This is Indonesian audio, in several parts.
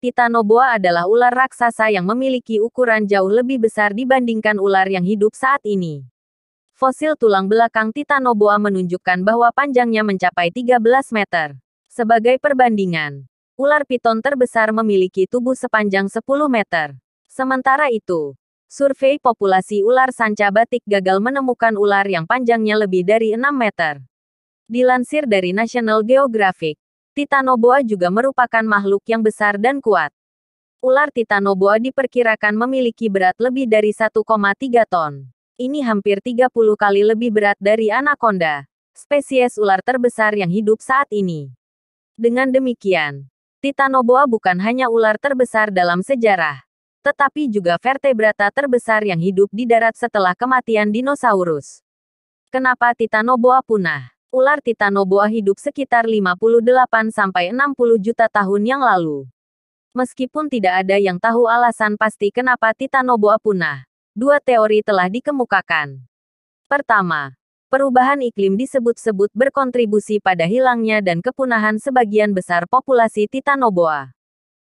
Titanoboa adalah ular raksasa yang memiliki ukuran jauh lebih besar dibandingkan ular yang hidup saat ini. Fosil tulang belakang Titanoboa menunjukkan bahwa panjangnya mencapai 13 meter. Sebagai perbandingan, ular piton terbesar memiliki tubuh sepanjang 10 meter. Sementara itu, survei populasi ular sanca batik gagal menemukan ular yang panjangnya lebih dari 6 meter. Dilansir dari National Geographic, Titanoboa juga merupakan makhluk yang besar dan kuat. Ular Titanoboa diperkirakan memiliki berat lebih dari 1,3 ton. Ini hampir 30 kali lebih berat dari anaconda, spesies ular terbesar yang hidup saat ini. Dengan demikian, Titanoboa bukan hanya ular terbesar dalam sejarah, tetapi juga vertebrata terbesar yang hidup di darat setelah kematian dinosaurus. Kenapa Titanoboa punah? ular titanoboa hidup sekitar 58-60 juta tahun yang lalu. Meskipun tidak ada yang tahu alasan pasti kenapa titanoboa punah, dua teori telah dikemukakan. Pertama, perubahan iklim disebut-sebut berkontribusi pada hilangnya dan kepunahan sebagian besar populasi titanoboa.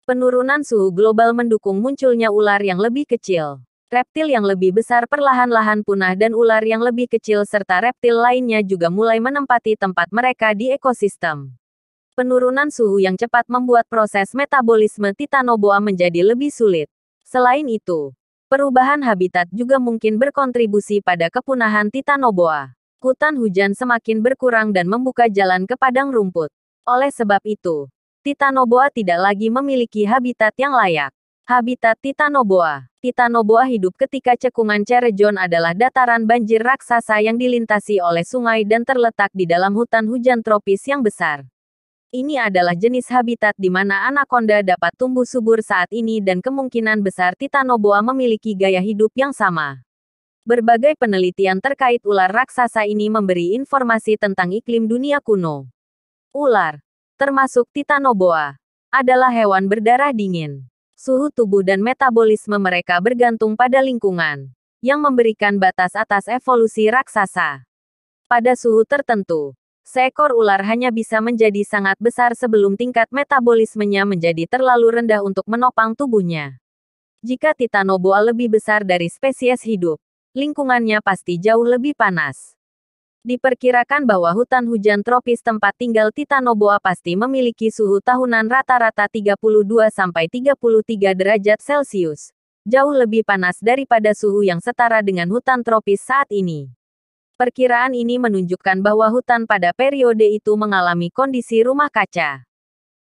Penurunan suhu global mendukung munculnya ular yang lebih kecil. Reptil yang lebih besar perlahan-lahan punah dan ular yang lebih kecil serta reptil lainnya juga mulai menempati tempat mereka di ekosistem. Penurunan suhu yang cepat membuat proses metabolisme titanoboa menjadi lebih sulit. Selain itu, perubahan habitat juga mungkin berkontribusi pada kepunahan titanoboa. Hutan hujan semakin berkurang dan membuka jalan ke padang rumput. Oleh sebab itu, titanoboa tidak lagi memiliki habitat yang layak. Habitat Titanoboa. Titanoboa hidup ketika cekungan Cerejon adalah dataran banjir raksasa yang dilintasi oleh sungai dan terletak di dalam hutan hujan tropis yang besar. Ini adalah jenis habitat di mana anaconda dapat tumbuh subur saat ini dan kemungkinan besar Titanoboa memiliki gaya hidup yang sama. Berbagai penelitian terkait ular raksasa ini memberi informasi tentang iklim dunia kuno. Ular, termasuk Titanoboa, adalah hewan berdarah dingin suhu tubuh dan metabolisme mereka bergantung pada lingkungan, yang memberikan batas atas evolusi raksasa. Pada suhu tertentu, seekor ular hanya bisa menjadi sangat besar sebelum tingkat metabolismenya menjadi terlalu rendah untuk menopang tubuhnya. Jika titanoboa lebih besar dari spesies hidup, lingkungannya pasti jauh lebih panas. Diperkirakan bahwa hutan hujan tropis tempat tinggal Titanoboa pasti memiliki suhu tahunan rata-rata 32-33 derajat Celcius. Jauh lebih panas daripada suhu yang setara dengan hutan tropis saat ini. Perkiraan ini menunjukkan bahwa hutan pada periode itu mengalami kondisi rumah kaca.